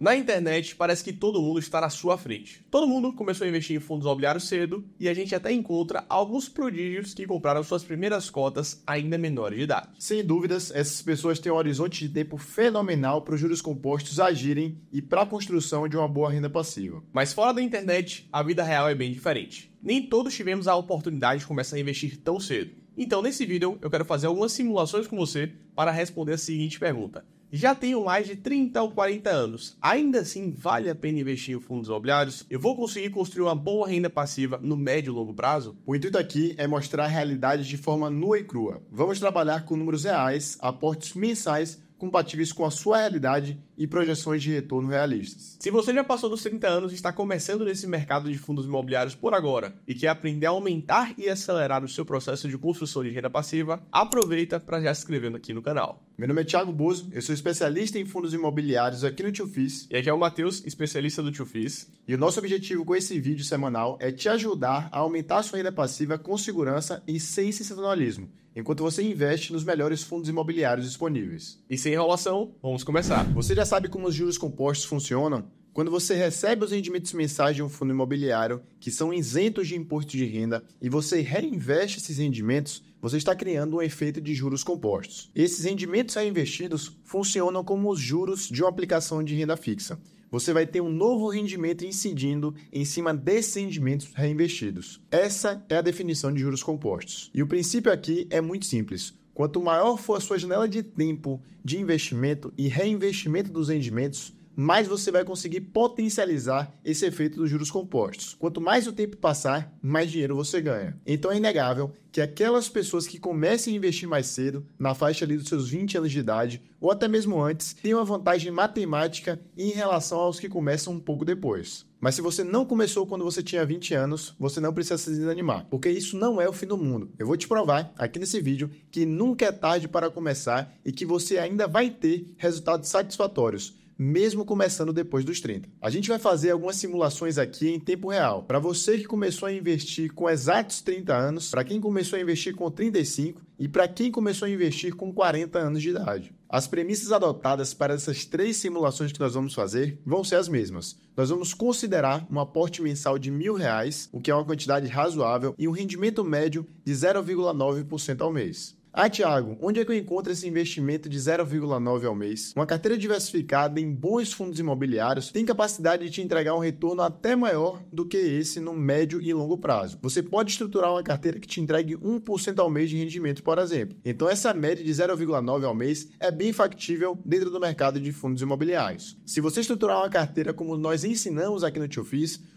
Na internet, parece que todo mundo está na sua frente. Todo mundo começou a investir em fundos imobiliários cedo e a gente até encontra alguns prodígios que compraram suas primeiras cotas ainda menores de idade. Sem dúvidas, essas pessoas têm um horizonte de tempo fenomenal para os juros compostos agirem e para a construção de uma boa renda passiva. Mas fora da internet, a vida real é bem diferente. Nem todos tivemos a oportunidade de começar a investir tão cedo. Então, nesse vídeo, eu quero fazer algumas simulações com você para responder a seguinte pergunta já tenho mais de 30 ou 40 anos. Ainda assim, vale a pena investir em fundos imobiliários? Eu vou conseguir construir uma boa renda passiva no médio e longo prazo? O intuito aqui é mostrar a realidade de forma nua e crua. Vamos trabalhar com números reais, aportes mensais compatíveis com a sua realidade e projeções de retorno realistas. Se você já passou dos 30 anos e está começando nesse mercado de fundos imobiliários por agora e quer aprender a aumentar e acelerar o seu processo de construção de renda passiva, aproveita para já se inscrevendo aqui no canal. Meu nome é Thiago Bozo, eu sou especialista em fundos imobiliários aqui no Tio Fis. E aqui é o Matheus, especialista do Tio Fis. E o nosso objetivo com esse vídeo semanal é te ajudar a aumentar a sua renda passiva com segurança e sem sensacionalismo, enquanto você investe nos melhores fundos imobiliários disponíveis. E sem enrolação, vamos começar. Você já sabe como os juros compostos funcionam? Quando você recebe os rendimentos mensais de um fundo imobiliário, que são isentos de imposto de renda, e você reinveste esses rendimentos, você está criando um efeito de juros compostos. Esses rendimentos reinvestidos funcionam como os juros de uma aplicação de renda fixa. Você vai ter um novo rendimento incidindo em cima desses rendimentos reinvestidos. Essa é a definição de juros compostos. E o princípio aqui é muito simples. Quanto maior for a sua janela de tempo de investimento e reinvestimento dos rendimentos, mais você vai conseguir potencializar esse efeito dos juros compostos. Quanto mais o tempo passar, mais dinheiro você ganha. Então é inegável que aquelas pessoas que comecem a investir mais cedo, na faixa ali dos seus 20 anos de idade, ou até mesmo antes, têm uma vantagem matemática em relação aos que começam um pouco depois. Mas se você não começou quando você tinha 20 anos, você não precisa se desanimar, porque isso não é o fim do mundo. Eu vou te provar aqui nesse vídeo que nunca é tarde para começar e que você ainda vai ter resultados satisfatórios mesmo começando depois dos 30. A gente vai fazer algumas simulações aqui em tempo real. Para você que começou a investir com exatos 30 anos, para quem começou a investir com 35 e para quem começou a investir com 40 anos de idade. As premissas adotadas para essas três simulações que nós vamos fazer vão ser as mesmas. Nós vamos considerar um aporte mensal de mil reais, o que é uma quantidade razoável, e um rendimento médio de 0,9% ao mês. Ah, Tiago, onde é que eu encontro esse investimento de 0,9 ao mês? Uma carteira diversificada em bons fundos imobiliários tem capacidade de te entregar um retorno até maior do que esse no médio e longo prazo. Você pode estruturar uma carteira que te entregue 1% ao mês de rendimento, por exemplo. Então, essa média de 0,9 ao mês é bem factível dentro do mercado de fundos imobiliários. Se você estruturar uma carteira como nós ensinamos aqui no Tio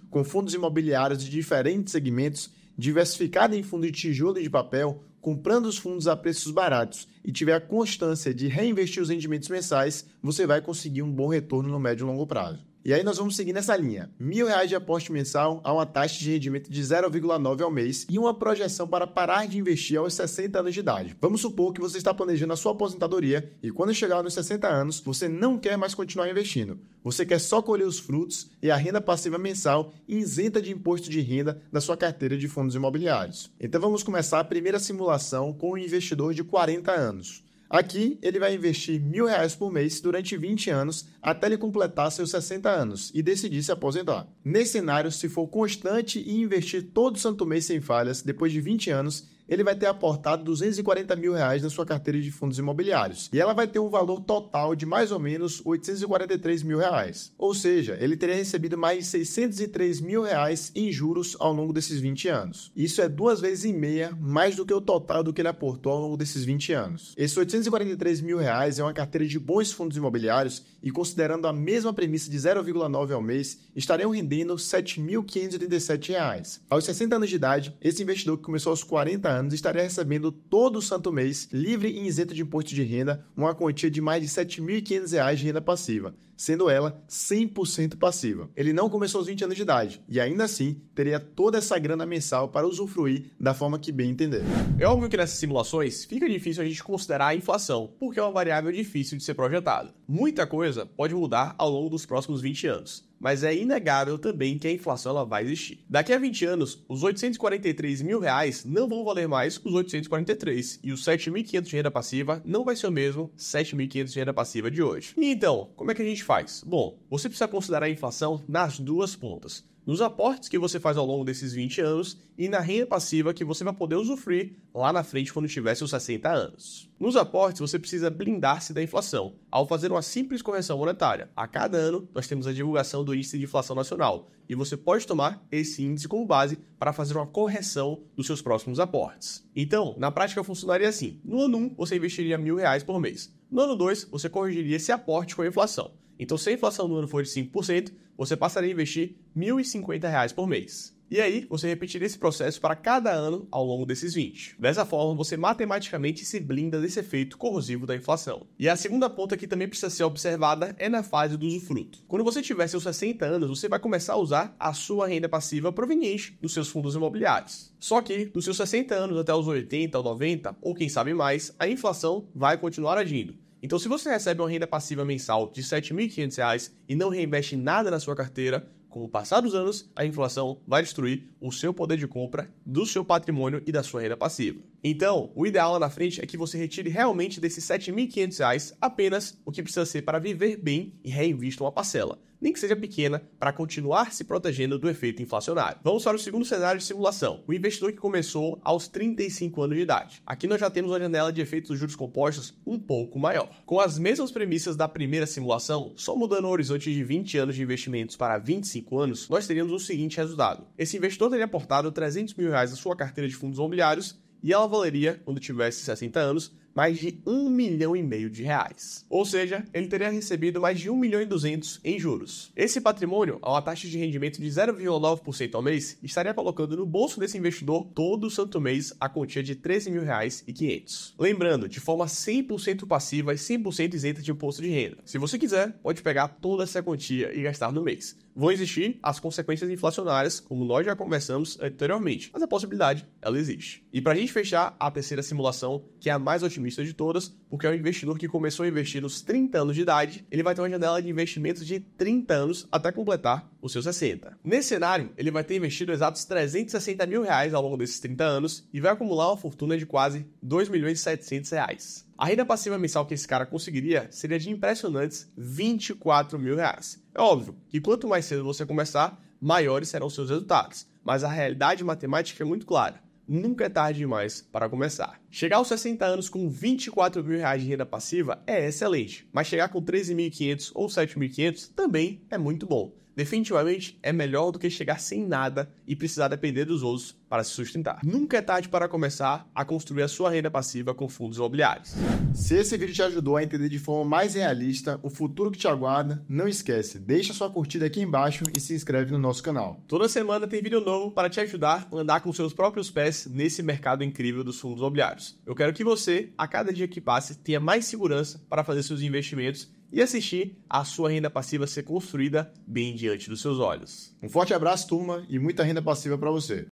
com fundos imobiliários de diferentes segmentos, diversificada em fundo de tijolo e de papel, comprando os fundos a preços baratos e tiver a constância de reinvestir os rendimentos mensais, você vai conseguir um bom retorno no médio e longo prazo. E aí nós vamos seguir nessa linha. Mil reais de aporte mensal a uma taxa de rendimento de 0,9 ao mês e uma projeção para parar de investir aos 60 anos de idade. Vamos supor que você está planejando a sua aposentadoria e quando chegar nos 60 anos, você não quer mais continuar investindo. Você quer só colher os frutos e a renda passiva mensal isenta de imposto de renda da sua carteira de fundos imobiliários. Então vamos começar a primeira simulação com um investidor de 40 anos. Aqui, ele vai investir mil reais por mês durante 20 anos até ele completar seus 60 anos e decidir se aposentar. Nesse cenário, se for constante e investir todo santo mês sem falhas, depois de 20 anos, ele vai ter aportado 240 mil reais na sua carteira de fundos imobiliários e ela vai ter um valor total de mais ou menos 843 mil reais. Ou seja, ele teria recebido mais 603 mil reais em juros ao longo desses 20 anos. Isso é duas vezes e meia mais do que o total do que ele aportou ao longo desses 20 anos. Esses 843 mil reais é uma carteira de bons fundos imobiliários e considerando a mesma premissa de 0,9 ao mês, estariam rendendo R$ 7.587. Aos 60 anos de idade, esse investidor que começou aos 40 anos, estaria recebendo todo santo mês, livre e isento de imposto de renda, uma quantia de mais de R$ 7.500 de renda passiva, sendo ela 100% passiva. Ele não começou aos 20 anos de idade e ainda assim teria toda essa grana mensal para usufruir da forma que bem entender. É óbvio que nessas simulações fica difícil a gente considerar a inflação, porque é uma variável difícil de ser projetada. Muita coisa pode mudar ao longo dos próximos 20 anos, mas é inegável também que a inflação ela vai existir. Daqui a 20 anos, os 843 mil reais não vão valer mais os 843 e os 7.500 de renda passiva não vai ser o mesmo 7.500 de renda passiva de hoje. E então, como é que a gente faz? Bom, você precisa considerar a inflação nas duas pontas nos aportes que você faz ao longo desses 20 anos e na renda passiva que você vai poder usufruir lá na frente quando tiver seus 60 anos. Nos aportes, você precisa blindar-se da inflação ao fazer uma simples correção monetária. A cada ano, nós temos a divulgação do índice de inflação nacional e você pode tomar esse índice como base para fazer uma correção dos seus próximos aportes. Então, na prática, funcionaria assim: no ano 1, você investiria mil reais por mês. No ano 2, você corrigiria esse aporte com a inflação. Então, se a inflação do ano for de 5%, você passaria a investir R$ 1.050 por mês. E aí, você repetiria esse processo para cada ano ao longo desses 20. Dessa forma, você matematicamente se blinda desse efeito corrosivo da inflação. E a segunda ponta que também precisa ser observada é na fase do usufruto. Quando você tiver seus 60 anos, você vai começar a usar a sua renda passiva proveniente dos seus fundos imobiliários. Só que, dos seus 60 anos até os 80 ou 90, ou quem sabe mais, a inflação vai continuar agindo então, se você recebe uma renda passiva mensal de R$ 7.500 e não reinveste nada na sua carteira, com o passar dos anos, a inflação vai destruir o seu poder de compra do seu patrimônio e da sua renda passiva. Então, o ideal lá na frente é que você retire realmente desses R$ 7.500 apenas o que precisa ser para viver bem e reinvista uma parcela, nem que seja pequena, para continuar se protegendo do efeito inflacionário. Vamos para o segundo cenário de simulação, o investidor que começou aos 35 anos de idade. Aqui nós já temos uma janela de efeitos dos juros compostos um pouco maior. Com as mesmas premissas da primeira simulação, só mudando o horizonte de 20 anos de investimentos para 25 anos, nós teríamos o seguinte resultado. Esse investidor teria aportado R$ 300 mil reais à sua carteira de fundos imobiliários e ela valeria quando tivesse 60 anos mais de um milhão e meio de reais. Ou seja, ele teria recebido mais de um milhão e duzentos em juros. Esse patrimônio, a uma taxa de rendimento de 0,9% ao mês, estaria colocando no bolso desse investidor todo santo mês a quantia de 13 mil reais e 500. Lembrando, de forma 100% passiva e 100% isenta de imposto de renda. Se você quiser, pode pegar toda essa quantia e gastar no mês. Vão existir as consequências inflacionárias, como nós já conversamos anteriormente, mas a possibilidade, ela existe. E para a gente fechar a terceira simulação, que é a mais otimista otimista de todas, porque é um investidor que começou a investir nos 30 anos de idade, ele vai ter uma janela de investimentos de 30 anos até completar os seus 60. Nesse cenário, ele vai ter investido exatos 360 mil reais ao longo desses 30 anos e vai acumular uma fortuna de quase 2 milhões e 700 reais. A renda passiva mensal que esse cara conseguiria seria de impressionantes 24 mil reais. É óbvio que quanto mais cedo você começar, maiores serão os seus resultados, mas a realidade matemática é muito clara nunca é tarde demais para começar. Chegar aos 60 anos com 24 mil reais de renda passiva é excelente, mas chegar com 13.500 ou 7.500 também é muito bom definitivamente é melhor do que chegar sem nada e precisar depender dos outros para se sustentar. Nunca é tarde para começar a construir a sua renda passiva com fundos imobiliários. Se esse vídeo te ajudou a entender de forma mais realista o futuro que te aguarda, não esquece, deixa sua curtida aqui embaixo e se inscreve no nosso canal. Toda semana tem vídeo novo para te ajudar a andar com seus próprios pés nesse mercado incrível dos fundos imobiliários. Eu quero que você, a cada dia que passe, tenha mais segurança para fazer seus investimentos e assistir a sua renda passiva ser construída bem diante dos seus olhos. Um forte abraço, turma, e muita renda passiva para você.